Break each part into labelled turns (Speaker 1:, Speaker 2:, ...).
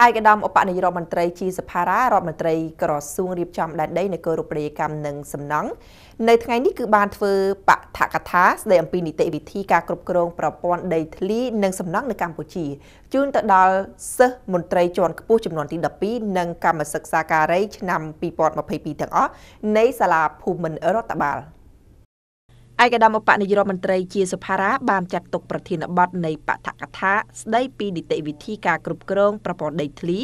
Speaker 1: ឯកឧត្តមឧបនាយករដ្ឋមន្ត្រីជីសភារារដ្ឋមន្ត្រីក្រសួងរៀបចំដែនដីនគររូបនីយកម្មនិងសំណង់នៅថ្ងៃនេះគឺបានធ្វើបឋកថាស្ដីអំពីនីតិវិធីការគ្រប់គ្រងប្រព័ន្ធដីធ្លីនិងសំណង់នៅកម្ពុជាជូនទៅដល់សិស្សមន្ត្រីជាន់ខ្ពស់ចំនួនទី12និងកម្មសិក្សាការីឆ្នាំ2022ទាំងអស់នៃសាលាភូមិន្ទរដ្ឋបាល។ឯកឧត្តមឧបនាយករដ្ឋមន្ត្រីជាសុផារ៉ាបានចាត់ទុកប្រធានបទនៃបឋកថាស្ដីពីនីតិវិធីការគ្រប់គ្រងប្រព័ន្ធដីធ្លី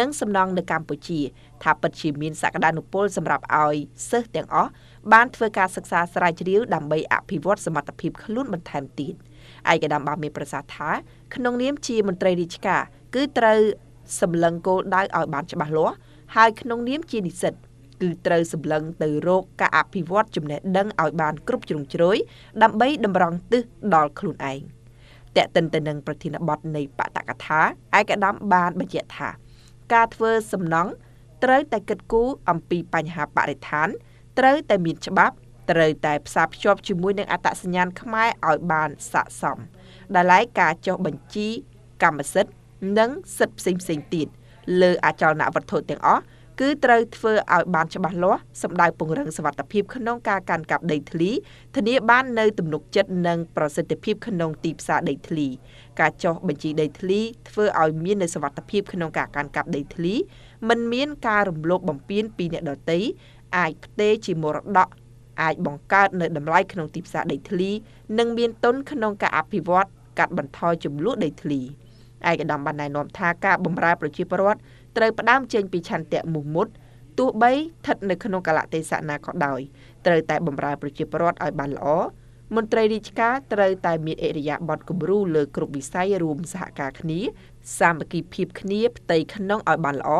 Speaker 1: និងសំណង់នៅកម្ពុជាថាពិតជាមានសក្តានុពល សម្រាប់ឲ្យសិស្សទាំងអស់បានធ្វើការសិក្សាស្រាវជ្រាវដើម្បីអភិវឌ្ឍសមត្ថភាពខ្លួនបន្ថែមទៀតឯកឧត្តមបានមានប្រសាសន៍ថា ក្នុងនាមជាមន្ត្រីរាជការ គឺត្រូវសម្លឹងគោលដៅឲ្យ បានច្បាស់លាស់ហើយក្នុងនាមជានិស្សិតគឺត្រូវសម្លឹងទៅរកការអភិវឌ្ឍចំណេះដឹងឲ្យបាន គ្រប់ជ្រុងជ្រោយដើម្បីតម្រង់ទិសដល់ខ្លួនឯងតេតិនទៅនឹងប្រធានបទនៃបតកថាឯកឧត្តមបានបញ្ជាក់ថាការធ្វើសំណង់ត្រូវតែគិតគូរអំពីបញ្ហាបរិស្ថានត្រូវតែមានច្បាប់ត្រូវតែ ផ្សារភ្ជាប់ជាមួយនឹងអត្តសញ្ញាណខ្មែរឲ្យបានស័ក្តិសមដែលឯការចុះបញ្ជីកម្មសិទ្ធិនិងសិទ្ធិផ្សេងៗទៀតលើអចលនវត្ថុទាំងអស់គឺត្រូវធ្វើឲ្យបានច្បាស់លាស់សម្ដៅពង្រឹងសវត្ថភាពក្នុងការកាន់កាប់ដីធ្លីធានាបាននៅទំនុកចិត្តនិងប្រសិទ្ធភាពក្នុងទីផ្សារដីធ្លីការចុះបញ្ជីដីធ្លីធ្វើឲ្យមាននូវសវត្ថភាពក្នុងការកាន់កាប់ដីធ្លីមិនមានការរំលោភបំពានពីអ្នកដទៃអាចផ្ទេរជាមរតកអាចបង្កើតនៅតម្លៃក្នុងទីផ្សារដីធ្លីនិងមានទុនក្នុងការអភិវឌ្ឍកាត់បន្ថយចំនួនដីធ្លីឯកឧត្តមបានណែនាំថាការបំរើប្រជាពលរដ្ឋត្រូវផ្ដើមចេញពីឆន្ទៈមោះមុតទោះបីស្ថិតនៅក្នុងកលៈទេសៈណាក៏ដោយត្រូវតែបម្រើប្រជាពលរដ្ឋឲ្យបានល្អមន្ត្រីរាជការត្រូវតែមានអិរិយាបថគំរូលើ គ្រប់វិស័យរួមសហការគ្នាសាមគ្គីភាពគ្នាផ្ទៃក្នុងឲ្យបានល្អ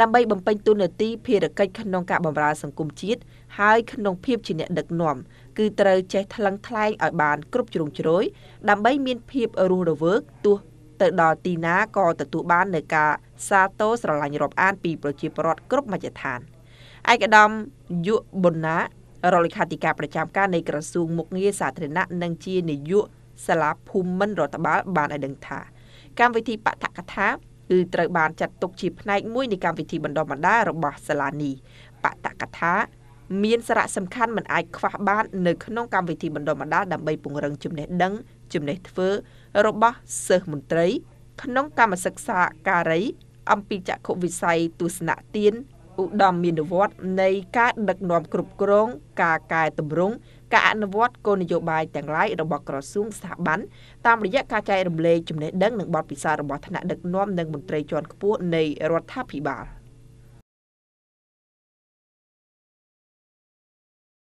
Speaker 1: ដើម្បីបំពេញទូនាទីភារកិច្ចក្នុងការបម្រើសង្គមជាតិហើយក្នុងភាពជាអ្នកដឹកនាំគឺត្រូវចេះថ្លឹងថ្លែងឲ្យបាន គ្រប់ជ្រុងជ្រោយដើម្បី មាន ភាពរស់រវើកទោះទៅដល់ទីណាក៏ទទួលបាននៅការសាទរស្រឡាញ់រាប់អានពី ប្រជាពលរដ្ឋគ្រប់មជ្ឈដ្ឋានឯកឧត្តមយុប៊ុនណារដ្ឋលេខាធិការប្រចាំការនៃក្រសួងមុខងារសាធារណៈនិងជានាយកសាលាភូមិន្ទរដ្ឋបាលបានឲ្យដឹងថាកម្មវិធីបឋកថាគឺត្រូវបានចាត់ទុកជាផ្នែកមួយនៃកម្មវិធីបណ្ដុះបណ្ដាលរបស់សាលានេះបឋកថា មានសារៈសំខាន់មិនអាចខ្វះបាននៅក្នុងកម្មវិធីបណ្ដុះបណ្ដាលដើម្បីពង្រឹងចំណេះដឹងចំណេះធ្វើរបស់សិស្សមន្ត្រី ក្នុងកម្មសិក្សាការីអំពីចក្ខុវិស័យទស្សនៈទានឧត្តមមានវត្តនៃការដឹកនាំគ្រប់គ្រង ការកែតម្រង់ការអនុវត្តគោលនយោបាយទាំងឡាយរបស់ក្រសួងស្ថាប័នតាមរយៈការចែករំលែកចំណេះដឹងនិងបទពិសោធន៍របស់ថ្នាក់ដឹកនាំនិងមន្ត្រីជាន់ខ្ពស់នៃរដ្ឋាភិបាល។